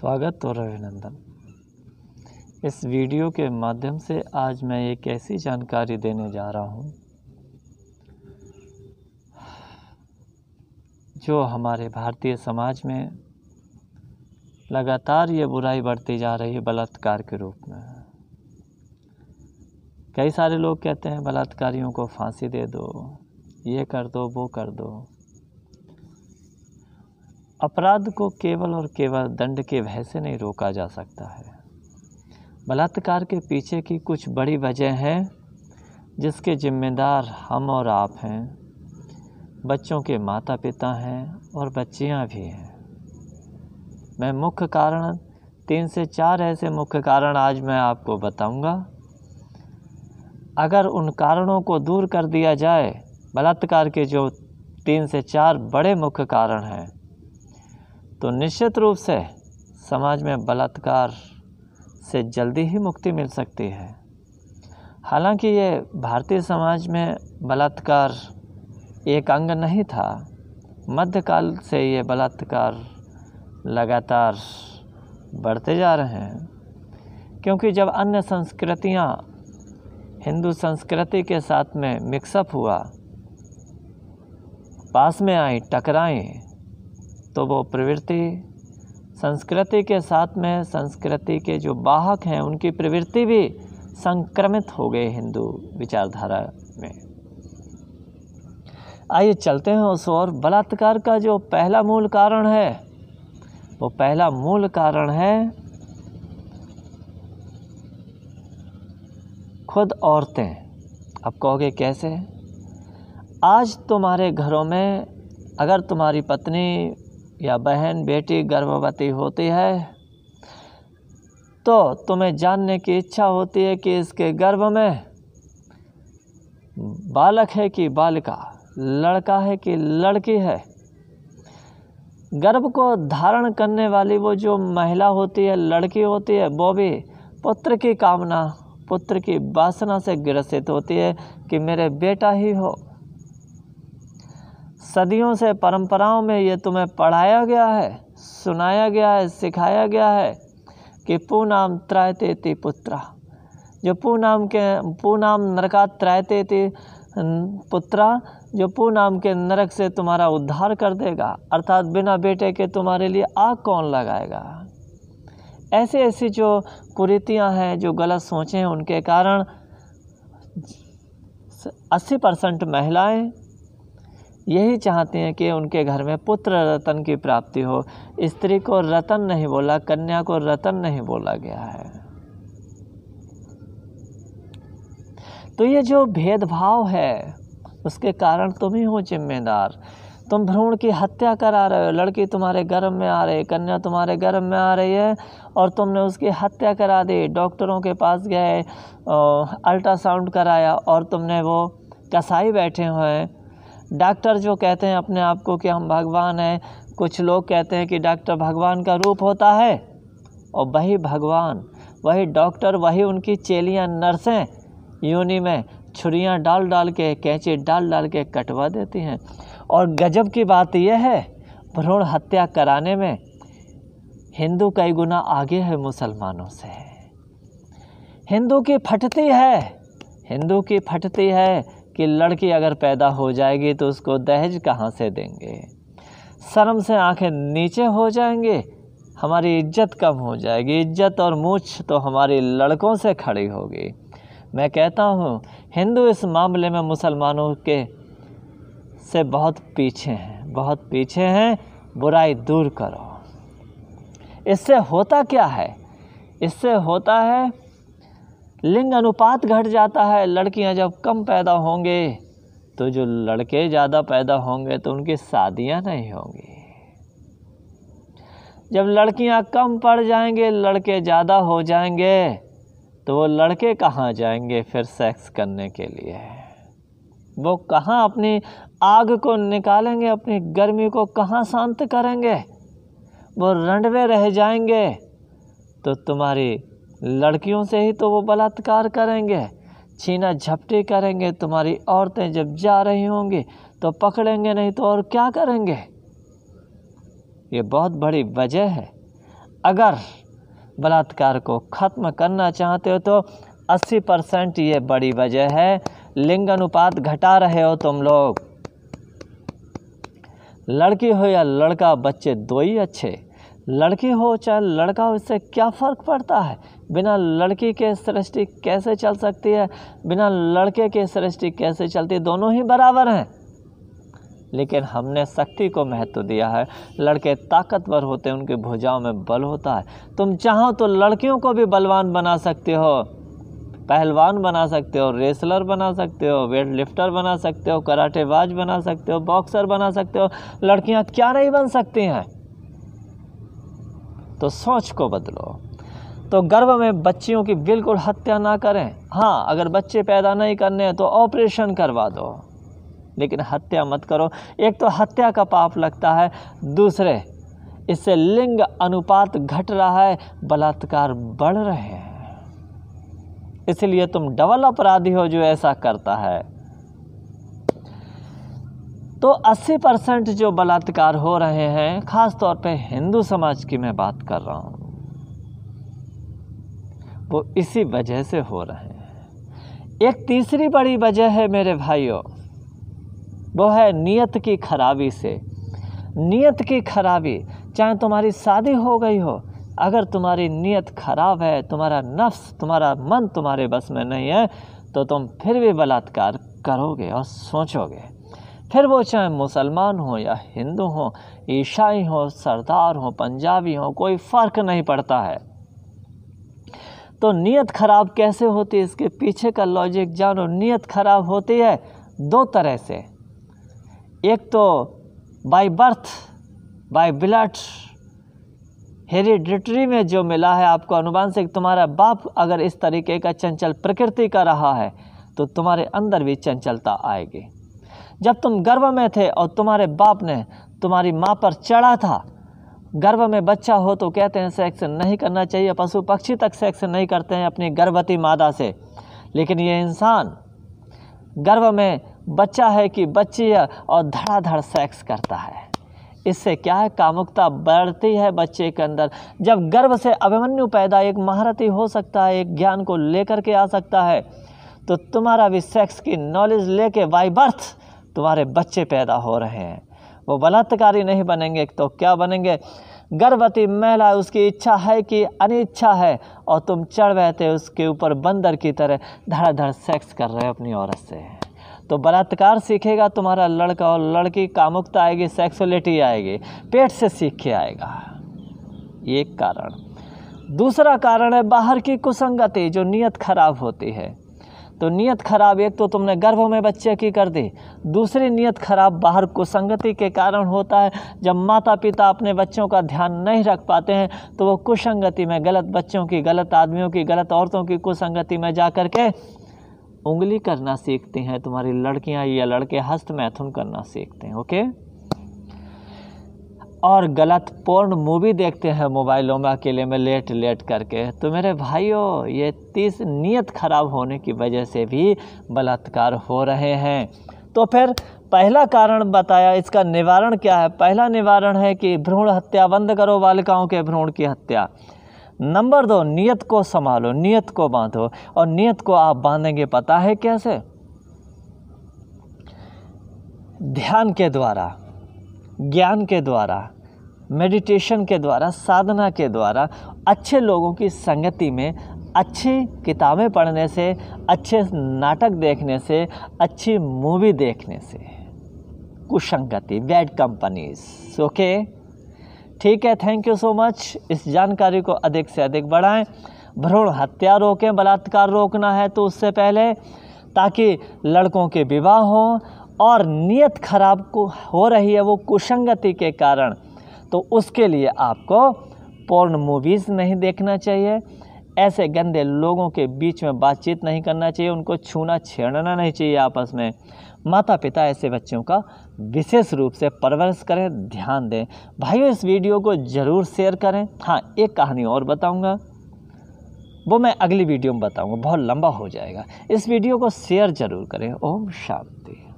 स्वागत और अभिनंदन इस वीडियो के माध्यम से आज मैं एक ऐसी जानकारी देने जा रहा हूँ जो हमारे भारतीय समाज में लगातार ये बुराई बढ़ती जा रही है बलात्कार के रूप में कई सारे लोग कहते हैं बलात्कारियों को फांसी दे दो ये कर दो वो कर दो अपराध को केवल और केवल दंड के भय से नहीं रोका जा सकता है बलात्कार के पीछे की कुछ बड़ी वजह है जिसके जिम्मेदार हम और आप हैं बच्चों के माता पिता हैं और बच्चियां भी हैं मैं मुख्य कारण तीन से चार ऐसे मुख्य कारण आज मैं आपको बताऊंगा अगर उन कारणों को दूर कर दिया जाए बलात्कार के जो तीन से चार बड़े मुख्य कारण हैं तो निश्चित रूप से समाज में बलात्कार से जल्दी ही मुक्ति मिल सकती है हालांकि ये भारतीय समाज में बलात्कार एक अंग नहीं था मध्यकाल से ये बलात्कार लगातार बढ़ते जा रहे हैं क्योंकि जब अन्य संस्कृतियाँ हिंदू संस्कृति के साथ में मिक्सअप हुआ पास में आई टकराई तो वो प्रवृत्ति संस्कृति के साथ में संस्कृति के जो बाहक हैं उनकी प्रवृत्ति भी संक्रमित हो गए हिंदू विचारधारा में आइए चलते हैं उस और बलात्कार का जो पहला मूल कारण है वो पहला मूल कारण है खुद औरतें अब कहोगे कैसे आज तुम्हारे घरों में अगर तुम्हारी पत्नी या बहन बेटी गर्भवती होती है तो तुम्हें जानने की इच्छा होती है कि इसके गर्भ में बालक है कि बालिका लड़का है कि लड़की है गर्भ को धारण करने वाली वो जो महिला होती है लड़की होती है वो भी पुत्र की कामना पुत्र की वासना से ग्रसित होती है कि मेरे बेटा ही हो सदियों से परंपराओं में ये तुम्हें पढ़ाया गया है सुनाया गया है सिखाया गया है कि पूनाम त्रायते ते पुत्रा जो पूनाम के पूनाम नरका त्रायते ते पुत्रा जो पूनाम के नरक से तुम्हारा उद्धार कर देगा अर्थात बिना बेटे के तुम्हारे लिए आग कौन लगाएगा ऐसी ऐसी जो कुरीतियाँ हैं जो गलत सोचें उनके कारण अस्सी परसेंट महिलाएँ यही चाहते हैं कि उनके घर में पुत्र रतन की प्राप्ति हो स्त्री को रतन नहीं बोला कन्या को रतन नहीं बोला गया है तो ये जो भेदभाव है उसके कारण तुम ही हो जिम्मेदार तुम भ्रूण की हत्या करा रहे हो लड़की तुम्हारे गर्भ में आ रही है कन्या तुम्हारे गर्भ में आ रही है और तुमने उसकी हत्या करा दी डॉक्टरों के पास गए अल्ट्रासाउंड कराया और तुमने वो कसाई बैठे हुए हैं डॉक्टर जो कहते हैं अपने आप को कि हम भगवान हैं कुछ लोग कहते हैं कि डॉक्टर भगवान का रूप होता है और वही भगवान वही डॉक्टर वही उनकी चेलियां नर्सें योनि में छुरियाँ डाल डाल के कैंची डाल डाल के कटवा देती हैं और गजब की बात यह है भ्रूण हत्या कराने में हिंदू कई गुना आगे है मुसलमानों से हिंदू की फटती है हिंदू की फटती है कि लड़की अगर पैदा हो जाएगी तो उसको दहेज कहाँ से देंगे शर्म से आंखें नीचे हो जाएंगे हमारी इज्जत कम हो जाएगी इज्जत और मूछ तो हमारी लड़कों से खड़ी होगी मैं कहता हूँ हिंदू इस मामले में मुसलमानों के से बहुत पीछे हैं बहुत पीछे हैं बुराई दूर करो इससे होता क्या है इससे होता है लिंग अनुपात घट जाता है लड़कियां जब कम पैदा होंगे तो जो लड़के ज़्यादा पैदा होंगे तो उनकी शादियां नहीं होंगी जब लड़कियां कम पड़ जाएंगे लड़के ज़्यादा हो जाएंगे तो वो लड़के कहाँ जाएंगे फिर सेक्स करने के लिए वो कहाँ अपनी आग को निकालेंगे अपनी गर्मी को कहाँ शांत करेंगे वो रंडवे रह जाएंगे तो तुम्हारी लड़कियों से ही तो वो बलात्कार करेंगे छीना झपटी करेंगे तुम्हारी औरतें जब जा रही होंगी तो पकड़ेंगे नहीं तो और क्या करेंगे ये बहुत बड़ी वजह है अगर बलात्कार को ख़त्म करना चाहते हो तो 80 परसेंट ये बड़ी वजह है लिंग अनुपात घटा रहे हो तुम लोग लड़की हो या लड़का बच्चे दो ही अच्छे लड़की हो चाहे लड़का हो इससे क्या फ़र्क पड़ता है बिना लड़की के सृष्टि कैसे चल सकती है बिना लड़के के सृष्टि कैसे चलती है दोनों ही बराबर हैं लेकिन हमने शक्ति को महत्व दिया है लड़के ताकतवर होते हैं उनकी भुजाओं में बल होता है तुम चाहो तो लड़कियों को भी बलवान बना सकते हो पहलवान बना सकते हो रेसलर बना सकते हो वेट लिफ्टर बना सकते हो कराटेबाज बना सकते हो बॉक्सर बना सकते हो लड़कियां क्या नहीं बन सकती हैं तो सोच को बदलो तो गर्भ में बच्चियों की बिल्कुल हत्या ना करें हाँ अगर बच्चे पैदा नहीं करने हैं तो ऑपरेशन करवा दो लेकिन हत्या मत करो एक तो हत्या का पाप लगता है दूसरे इससे लिंग अनुपात घट रहा है बलात्कार बढ़ रहे हैं इसलिए तुम डबल अपराधी हो जो ऐसा करता है तो 80 परसेंट जो बलात्कार हो रहे हैं ख़ास तौर पे हिंदू समाज की मैं बात कर रहा हूँ वो इसी वजह से हो रहे हैं एक तीसरी बड़ी वजह है मेरे भाइयों वो है नियत की खराबी से नियत की खराबी चाहे तुम्हारी शादी हो गई हो अगर तुम्हारी नियत खराब है तुम्हारा नफ्स तुम्हारा मन तुम्हारे बस में नहीं है तो तुम फिर भी बलात्कार करोगे और सोचोगे फिर वो चाहे मुसलमान हो या हिंदू हो ईसाई हो सरदार हो पंजाबी हो कोई फ़र्क नहीं पड़ता है तो नीयत ख़राब कैसे होती है इसके पीछे का लॉजिक जानो नीयत ख़राब होती है दो तरह से एक तो by birth by blood hereditary में जो मिला है आपको अनुमान से तुम्हारा बाप अगर इस तरीके का चंचल प्रकृति का रहा है तो तुम्हारे अंदर भी चंचलता आएगी जब तुम गर्भ में थे और तुम्हारे बाप ने तुम्हारी माँ पर चढ़ा था गर्भ में बच्चा हो तो कहते हैं सेक्स नहीं करना चाहिए पशु पक्षी तक सेक्स नहीं करते हैं अपनी गर्भवती मादा से लेकिन ये इंसान गर्भ में बच्चा है कि बच्ची है और धड़ाधड़ सेक्स करता है इससे क्या है कामुकता बढ़ती है बच्चे के अंदर जब गर्भ से अभिमन्यु पैदा एक महारथी हो सकता है एक ज्ञान को लेकर के आ सकता है तो तुम्हारा भी सेक्स की नॉलेज लेके वाई बर्थ तुम्हारे बच्चे पैदा हो रहे हैं वो बलात्कारी नहीं बनेंगे तो क्या बनेंगे गर्भवती महिला उसकी इच्छा है कि अनिच्छा है और तुम चढ़ बैठे उसके ऊपर बंदर की तरह धड़ाधड़ सेक्स कर रहे हो अपनी औरत से तो बलात्कार सीखेगा तुम्हारा लड़का और लड़की कामुकता आएगी सेक्सुअलिटी आएगी पेट से सीख के आएगा एक कारण दूसरा कारण है बाहर की कुसंगति जो नीयत खराब होती है तो नीयत ख़राब एक तो तुमने गर्भ में बच्चे की कर दी दूसरी नीयत ख़राब बाहर कुसंगति के कारण होता है जब माता पिता अपने बच्चों का ध्यान नहीं रख पाते हैं तो वो कुसंगति में गलत बच्चों की गलत आदमियों की गलत औरतों की कुसंगति में जा कर के उंगली करना सीखती हैं तुम्हारी लड़कियाँ या लड़के हस्त मैथुन करना सीखते हैं ओके और गलत पोर्न मूवी देखते हैं मोबाइलों में अकेले में लेट लेट करके तो मेरे भाइयों ये तीस नीयत ख़राब होने की वजह से भी बलात्कार हो रहे हैं तो फिर पहला कारण बताया इसका निवारण क्या है पहला निवारण है कि भ्रूण हत्या बंद करो बालिकाओं के भ्रूण की हत्या नंबर दो नियत को संभालो नियत को बांधो और नियत को आप बांधेंगे पता है कैसे ध्यान के द्वारा ज्ञान के द्वारा मेडिटेशन के द्वारा साधना के द्वारा अच्छे लोगों की संगति में अच्छी किताबें पढ़ने से अच्छे नाटक देखने से अच्छी मूवी देखने से कुसंगति बैड कंपनीज ओके ठीक है थैंक यू सो मच इस जानकारी को अधिक से अधिक बढ़ाएं भ्रूण हत्या रोकें बलात्कार रोकना है तो उससे पहले ताकि लड़कों के विवाह हों और नीयत खराब को हो रही है वो कुसंगति के कारण तो उसके लिए आपको पोर्न मूवीज़ नहीं देखना चाहिए ऐसे गंदे लोगों के बीच में बातचीत नहीं करना चाहिए उनको छूना छेड़ना नहीं चाहिए आपस में माता पिता ऐसे बच्चों का विशेष रूप से परवरिश करें ध्यान दें भाइयों इस वीडियो को ज़रूर शेयर करें हाँ एक कहानी और बताऊंगा वो मैं अगली वीडियो में बताऊंगा बहुत लंबा हो जाएगा इस वीडियो को शेयर ज़रूर करें ओम शांति